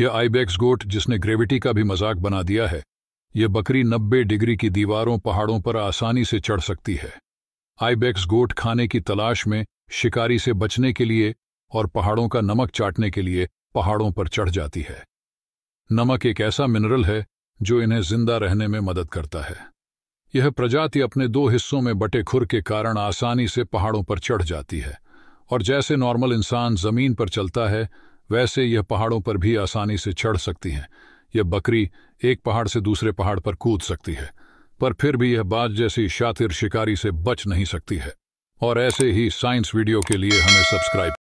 यह आईबैक्स गोट जिसने ग्रेविटी का भी मजाक बना दिया है यह बकरी नब्बे डिग्री की दीवारों पहाड़ों पर आसानी से चढ़ सकती है आईबैक्स गोट खाने की तलाश में शिकारी से बचने के लिए और पहाड़ों का नमक चाटने के लिए पहाड़ों पर चढ़ जाती है नमक एक ऐसा मिनरल है जो इन्हें जिंदा रहने में मदद करता है यह प्रजाति अपने दो हिस्सों में बटे खुर के कारण आसानी से पहाड़ों पर चढ़ जाती है और जैसे नॉर्मल इंसान जमीन पर चलता है वैसे यह पहाड़ों पर भी आसानी से चढ़ सकती हैं यह बकरी एक पहाड़ से दूसरे पहाड़ पर कूद सकती है पर फिर भी यह बाज जैसी शातिर शिकारी से बच नहीं सकती है और ऐसे ही साइंस वीडियो के लिए हमें सब्सक्राइब